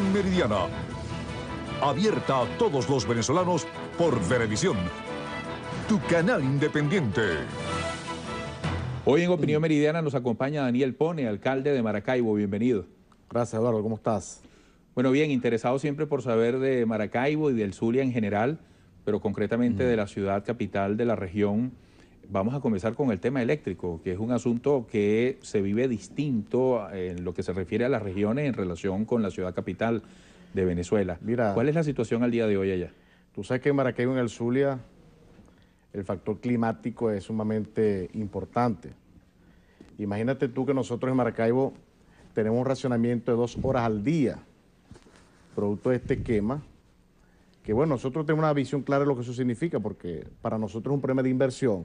Meridiana. Abierta a todos los venezolanos por televisión, tu canal independiente. Hoy en Opinión Meridiana nos acompaña Daniel Pone, alcalde de Maracaibo. Bienvenido. Gracias, Eduardo. ¿Cómo estás? Bueno, bien, interesado siempre por saber de Maracaibo y del Zulia en general, pero concretamente mm. de la ciudad capital de la región Vamos a comenzar con el tema eléctrico, que es un asunto que se vive distinto en lo que se refiere a las regiones en relación con la ciudad capital de Venezuela. Mira, ¿Cuál es la situación al día de hoy allá? Tú sabes que en Maracaibo, en el Zulia, el factor climático es sumamente importante. Imagínate tú que nosotros en Maracaibo tenemos un racionamiento de dos horas al día, producto de este esquema, que bueno, nosotros tenemos una visión clara de lo que eso significa, porque para nosotros es un problema de inversión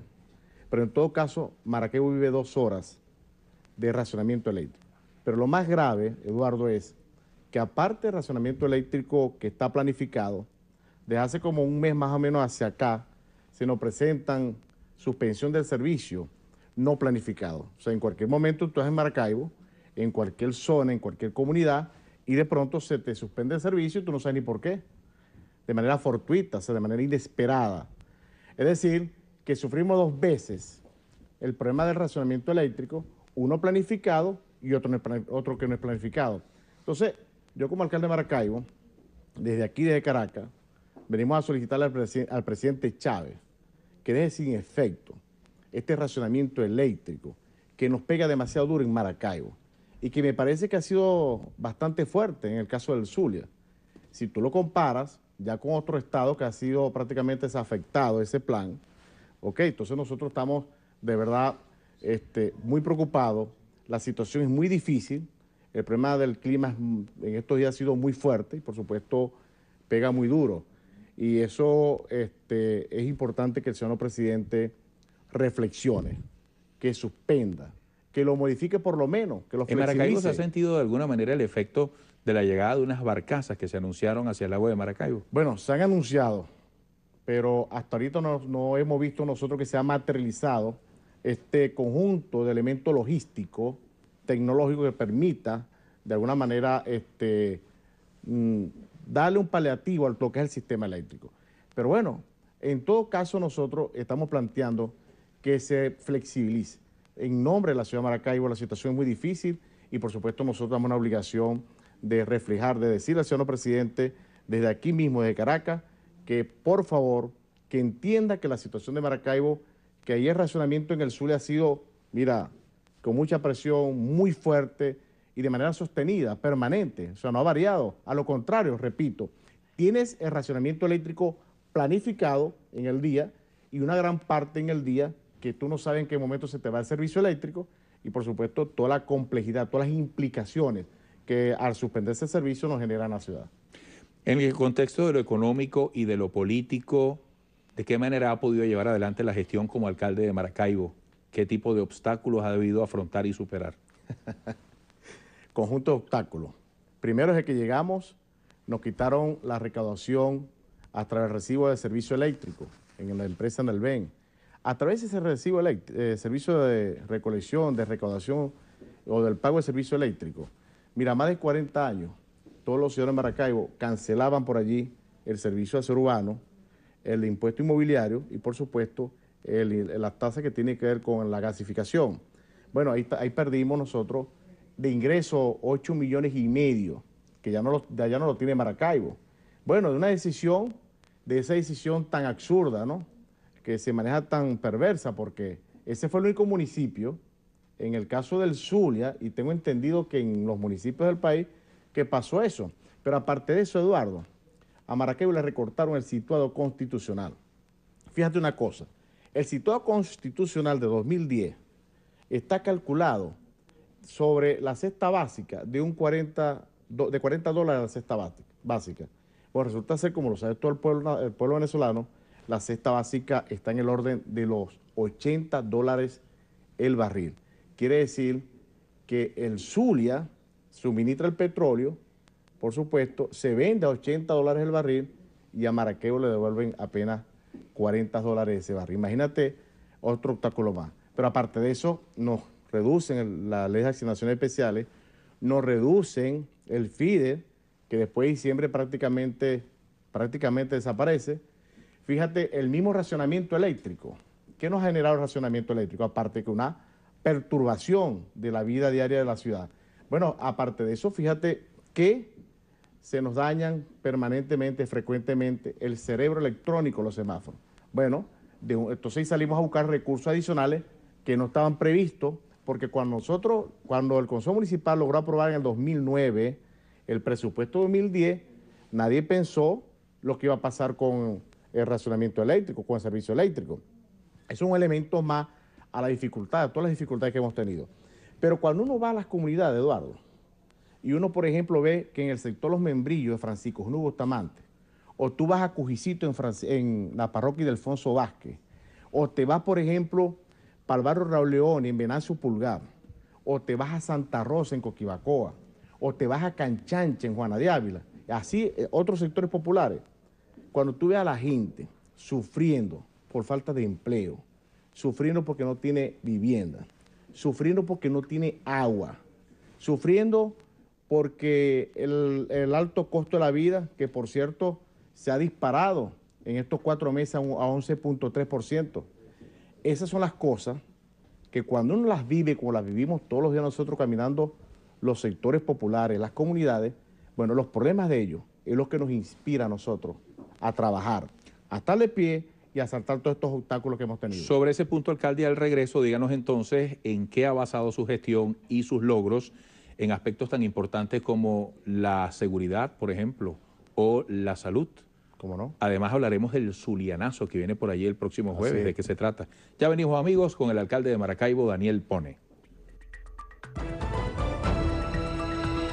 pero en todo caso, Maracaibo vive dos horas de racionamiento eléctrico. Pero lo más grave, Eduardo, es que aparte del racionamiento eléctrico que está planificado, desde hace como un mes más o menos hacia acá, se nos presentan suspensión del servicio no planificado. O sea, en cualquier momento tú estás en Maracaibo, en cualquier zona, en cualquier comunidad, y de pronto se te suspende el servicio y tú no sabes ni por qué. De manera fortuita, o sea, de manera inesperada. Es decir, que sufrimos dos veces el problema del racionamiento eléctrico, uno planificado y otro, otro que no es planificado. Entonces, yo como alcalde de Maracaibo, desde aquí, desde Caracas, venimos a solicitarle al presidente Chávez que deje sin efecto este racionamiento eléctrico que nos pega demasiado duro en Maracaibo y que me parece que ha sido bastante fuerte en el caso del Zulia. Si tú lo comparas ya con otro estado que ha sido prácticamente desafectado ese plan, Ok, entonces nosotros estamos de verdad este, muy preocupados, la situación es muy difícil, el problema del clima mm, en estos días ha sido muy fuerte y por supuesto pega muy duro. Y eso este, es importante que el señor presidente reflexione, que suspenda, que lo modifique por lo menos, que lo En Maracaibo se ha sentido de alguna manera el efecto de la llegada de unas barcazas que se anunciaron hacia el agua de Maracaibo. Bueno, se han anunciado, pero hasta ahorita no, hemos visto nosotros que se ha materializado este conjunto de elementos logísticos, tecnológicos que permita de alguna manera este, mm, darle un paliativo al lo que sistema eléctrico. Pero bueno, en todo caso nosotros estamos planteando que se flexibilice. En nombre de la ciudad de Maracaibo la situación es muy difícil y por supuesto nosotros tenemos una obligación de reflejar, de decirle al señor presidente desde aquí mismo, desde Caracas, que por favor, que entienda que la situación de Maracaibo, que ahí el racionamiento en el sur ha sido, mira, con mucha presión, muy fuerte y de manera sostenida, permanente, o sea, no ha variado. A lo contrario, repito, tienes el racionamiento eléctrico planificado en el día y una gran parte en el día que tú no sabes en qué momento se te va el servicio eléctrico y por supuesto toda la complejidad, todas las implicaciones que al suspenderse el servicio nos generan a la ciudad. En el contexto de lo económico y de lo político, ¿de qué manera ha podido llevar adelante la gestión como alcalde de Maracaibo? ¿Qué tipo de obstáculos ha debido afrontar y superar? Conjunto de obstáculos. Primero es que llegamos, nos quitaron la recaudación a través del recibo de servicio eléctrico en la empresa Nelven. A través de ese recibo de eh, servicio de recolección, de recaudación o del pago de servicio eléctrico, mira, más de 40 años todos los ciudadanos de Maracaibo cancelaban por allí el servicio de hacer urbano, el impuesto inmobiliario y por supuesto las la tasa que tiene que ver con la gasificación. Bueno, ahí, ahí perdimos nosotros de ingreso 8 millones y medio, que ya no, lo, no lo tiene Maracaibo. Bueno, de una decisión, de esa decisión tan absurda, ¿no? Que se maneja tan perversa, porque ese fue el único municipio, en el caso del Zulia, y tengo entendido que en los municipios del país, pasó eso. Pero aparte de eso, Eduardo, a Maracaibo le recortaron el situado constitucional. Fíjate una cosa, el situado constitucional de 2010 está calculado sobre la cesta básica de un 40, de 40 dólares la cesta básica. Pues resulta ser, como lo sabe todo el pueblo, el pueblo venezolano, la cesta básica está en el orden de los 80 dólares el barril. Quiere decir que el Zulia suministra el petróleo, por supuesto, se vende a 80 dólares el barril y a Maracaibo le devuelven apenas 40 dólares ese barril. Imagínate otro obstáculo más. Pero aparte de eso, nos reducen las leyes de asignaciones especiales, nos reducen el FIDE, que después de diciembre prácticamente, prácticamente desaparece. Fíjate, el mismo racionamiento eléctrico. ¿Qué nos ha generado el racionamiento eléctrico? Aparte que una perturbación de la vida diaria de la ciudad. Bueno, aparte de eso, fíjate que se nos dañan permanentemente, frecuentemente, el cerebro electrónico, los semáforos. Bueno, de, entonces salimos a buscar recursos adicionales que no estaban previstos, porque cuando nosotros, cuando el Consejo Municipal logró aprobar en el 2009 el presupuesto 2010, nadie pensó lo que iba a pasar con el racionamiento eléctrico, con el servicio eléctrico. Es un elemento más a la dificultad, a todas las dificultades que hemos tenido. Pero cuando uno va a las comunidades, Eduardo, y uno, por ejemplo, ve que en el sector Los Membrillos de Francisco Juno Tamante, o tú vas a Cujicito en, la parroquia de Alfonso Vázquez, o te vas, por ejemplo, para el barrio Raúl León en Venancio Pulgar, o te vas a Santa Rosa en Coquivacoa, o te vas a Canchanche en Juana de Ávila, así eh, otros sectores populares. Cuando tú ves a la gente sufriendo por falta de empleo, sufriendo porque no tiene vivienda, sufriendo porque no tiene agua, sufriendo porque el, alto costo de la vida, que por cierto se ha disparado en estos cuatro meses a 11.3%. Esas son las cosas que cuando uno las vive, como las vivimos todos los días nosotros caminando los sectores populares, las comunidades, bueno, los problemas de ellos es lo que nos inspira a nosotros a trabajar, a estar de pie, y todos estos obstáculos que hemos tenido. Sobre ese punto, alcalde, al regreso, díganos entonces en qué ha basado su gestión y sus logros en aspectos tan importantes como la seguridad, por ejemplo, o la salud. ¿Cómo no? Además hablaremos del Zulianazo que viene por allí el próximo jueves, de qué se trata. Ya venimos amigos con el alcalde de Maracaibo, Daniel Pone.